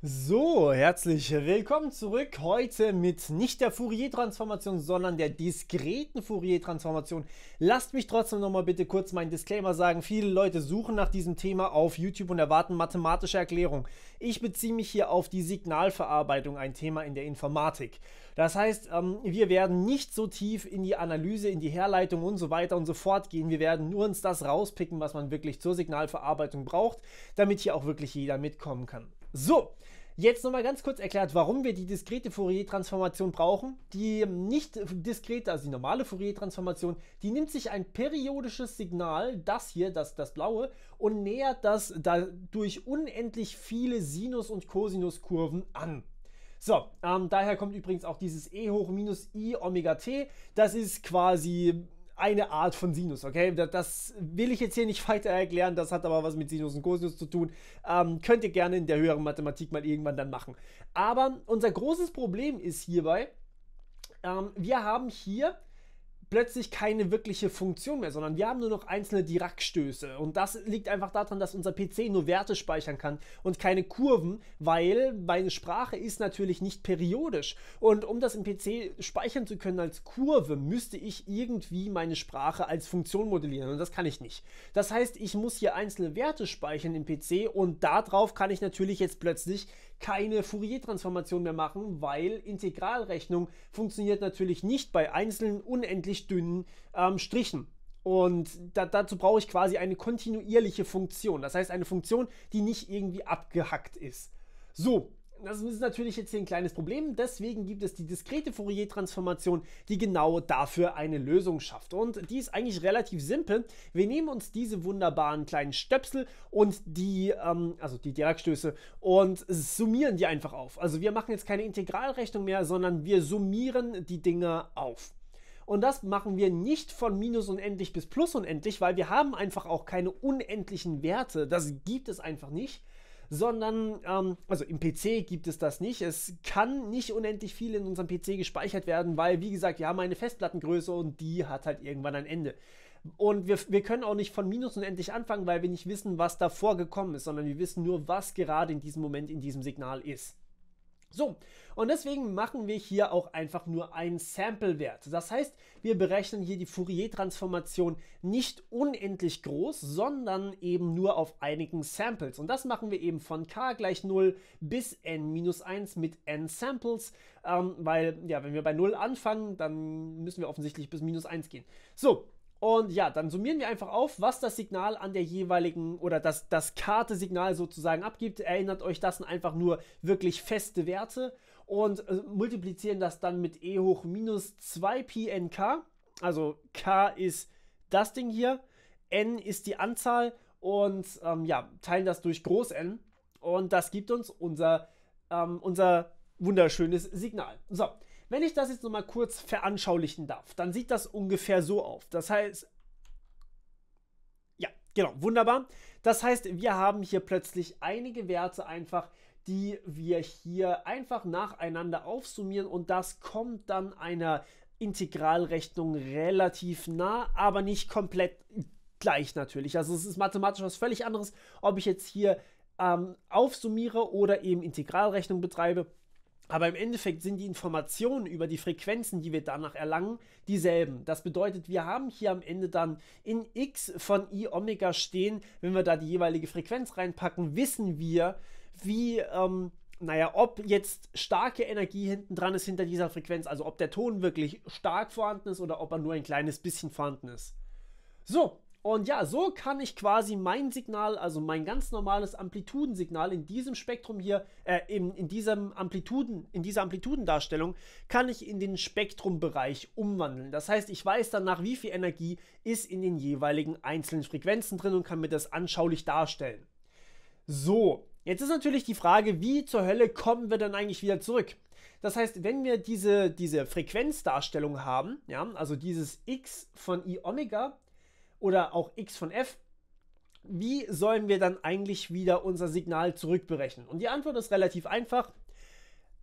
So, herzlich willkommen zurück. Heute mit nicht der Fourier-Transformation, sondern der diskreten Fourier-Transformation. Lasst mich trotzdem nochmal bitte kurz meinen Disclaimer sagen. Viele Leute suchen nach diesem Thema auf YouTube und erwarten mathematische Erklärungen. Ich beziehe mich hier auf die Signalverarbeitung, ein Thema in der Informatik. Das heißt, ähm, wir werden nicht so tief in die Analyse, in die Herleitung und so weiter und so fort gehen. Wir werden nur uns das rauspicken, was man wirklich zur Signalverarbeitung braucht, damit hier auch wirklich jeder mitkommen kann. So, Jetzt nochmal ganz kurz erklärt, warum wir die diskrete Fourier-Transformation brauchen. Die nicht diskrete, also die normale Fourier-Transformation, die nimmt sich ein periodisches Signal, das hier, das, das blaue, und nähert das durch unendlich viele Sinus- und Cosinus-Kurven an. So, ähm, daher kommt übrigens auch dieses e hoch minus i Omega t. Das ist quasi eine Art von Sinus, okay? Das, will ich jetzt hier nicht weiter erklären, das hat aber was mit Sinus und Cosinus zu tun. Ähm, könnt ihr gerne in der höheren Mathematik mal irgendwann dann machen. Aber unser großes Problem ist hierbei, ähm, wir haben hier plötzlich keine wirkliche Funktion mehr, sondern wir haben nur noch einzelne Dirac-Stöße. Und das liegt einfach daran, dass unser PC nur Werte speichern kann und keine Kurven, weil meine Sprache ist natürlich nicht periodisch. Und um das im PC speichern zu können als Kurve, müsste ich irgendwie meine Sprache als Funktion modellieren. Und das kann ich nicht. Das heißt, ich muss hier einzelne Werte speichern im PC und darauf kann ich natürlich jetzt plötzlich keine Fourier-Transformation mehr machen, weil Integralrechnung funktioniert natürlich nicht bei einzelnen unendlichen wahnsinnig dünnen ähm, Strichen. Und da, dazu brauche ich quasi eine kontinuierliche Funktion. Das heißt, eine Funktion, die nicht irgendwie abgehackt ist. So, das ist natürlich jetzt hier ein kleines Problem. Deswegen gibt es die diskrete Fourier-Transformation, die genau dafür eine Lösung schafft. Und die ist eigentlich relativ simpel. Wir nehmen uns diese wunderbaren kleinen Stöpsel und die, ähm, also die Dirac-Stöße und summieren die einfach auf. Also wir machen jetzt keine Integralrechnung mehr, sondern wir summieren die Dinge auf. Und das machen wir nicht von minus unendlich bis plus unendlich, weil wir haben einfach auch keine unendlichen Werte. Das gibt es einfach nicht. Sondern, ähm, also im PC gibt es das nicht. Es kann nicht unendlich viel in unserem PC gespeichert werden, weil, wie gesagt, wir haben eine Festplattengröße und die hat halt irgendwann ein Ende. Und wir, wir können auch nicht von minus unendlich anfangen, weil wir nicht wissen, was davor gekommen ist, sondern wir wissen nur, was gerade in diesem Moment in diesem Signal ist. So, und deswegen machen wir hier auch einfach nur einen Sample-Wert. Das heißt, wir berechnen hier die Fourier-Transformation nicht unendlich groß, sondern eben nur auf einigen Samples. Und das machen wir eben von k gleich 0 bis n minus 1 mit n Samples, ähm, weil, ja, wenn wir bei 0 anfangen, dann müssen wir offensichtlich bis minus 1 gehen. So, und ja, dann summieren wir einfach auf, was das Signal an der jeweiligen oder das, das Karte-Signal sozusagen abgibt. Erinnert euch, das sind einfach nur wirklich feste Werte und äh, multiplizieren das dann mit e hoch minus 2pi Also k ist das Ding hier, n ist die Anzahl und ähm, ja, teilen das durch groß n und das gibt uns unser, ähm, unser wunderschönes Signal. So, wenn ich das jetzt nochmal kurz veranschaulichen darf, dann sieht das ungefähr so auf. Das heißt, ja, genau, wunderbar. Das heißt, wir haben hier plötzlich einige Werte einfach, die wir hier einfach nacheinander aufsummieren und das kommt dann einer Integralrechnung relativ nah, aber nicht komplett gleich natürlich. Also es ist mathematisch was völlig anderes, ob ich jetzt hier ähm, aufsummiere oder eben Integralrechnung betreibe. Aber im Endeffekt sind die Informationen über die Frequenzen, die wir danach erlangen, dieselben. Das bedeutet, wir haben hier am Ende dann in x von i Omega stehen. Wenn wir da die jeweilige Frequenz reinpacken, wissen wir, wie, ähm, naja, ob jetzt starke Energie hinten dran ist hinter dieser Frequenz, also ob der Ton wirklich stark vorhanden ist oder ob er nur ein kleines bisschen vorhanden ist. So, und ja, so kann ich quasi mein Signal, also mein ganz normales Amplitudensignal in diesem Spektrum hier, äh, in, in, diesem Amplituden, in dieser Amplitudendarstellung, kann ich in den Spektrumbereich umwandeln. Das heißt, ich weiß danach, wie viel Energie ist in den jeweiligen einzelnen Frequenzen drin und kann mir das anschaulich darstellen. So, jetzt ist natürlich die Frage, wie zur Hölle kommen wir dann eigentlich wieder zurück? Das heißt, wenn wir diese, diese Frequenzdarstellung haben, ja, also dieses x von i Omega oder auch x von f, wie sollen wir dann eigentlich wieder unser Signal zurückberechnen? Und die Antwort ist relativ einfach.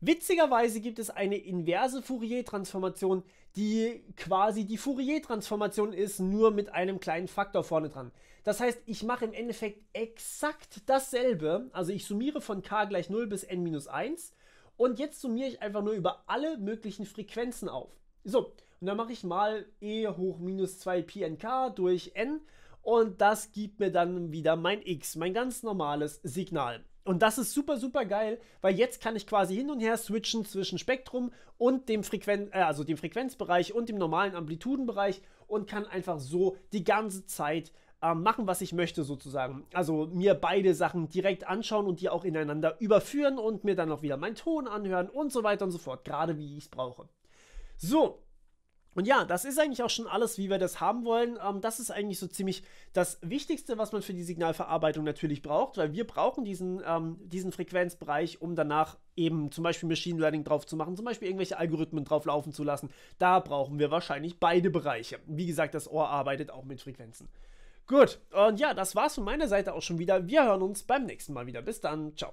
Witzigerweise gibt es eine inverse Fourier-Transformation, die quasi die Fourier-Transformation ist, nur mit einem kleinen Faktor vorne dran. Das heißt, ich mache im Endeffekt exakt dasselbe, also ich summiere von k gleich 0 bis n minus 1 und jetzt summiere ich einfach nur über alle möglichen Frequenzen auf. So, und dann mache ich mal e hoch minus 2 pnk durch n und das gibt mir dann wieder mein x, mein ganz normales Signal. Und das ist super, super geil, weil jetzt kann ich quasi hin und her switchen zwischen Spektrum und dem, Frequen äh, also dem Frequenzbereich und dem normalen Amplitudenbereich und kann einfach so die ganze Zeit äh, machen, was ich möchte sozusagen. Also mir beide Sachen direkt anschauen und die auch ineinander überführen und mir dann auch wieder meinen Ton anhören und so weiter und so fort, gerade wie ich es brauche. So, und ja, das ist eigentlich auch schon alles, wie wir das haben wollen. Ähm, das ist eigentlich so ziemlich das Wichtigste, was man für die Signalverarbeitung natürlich braucht, weil wir brauchen diesen, ähm, diesen Frequenzbereich, um danach eben zum Beispiel Machine Learning drauf zu machen, zum Beispiel irgendwelche Algorithmen drauf laufen zu lassen. Da brauchen wir wahrscheinlich beide Bereiche. Wie gesagt, das Ohr arbeitet auch mit Frequenzen. Gut, und ja, das war's von meiner Seite auch schon wieder. Wir hören uns beim nächsten Mal wieder. Bis dann, ciao.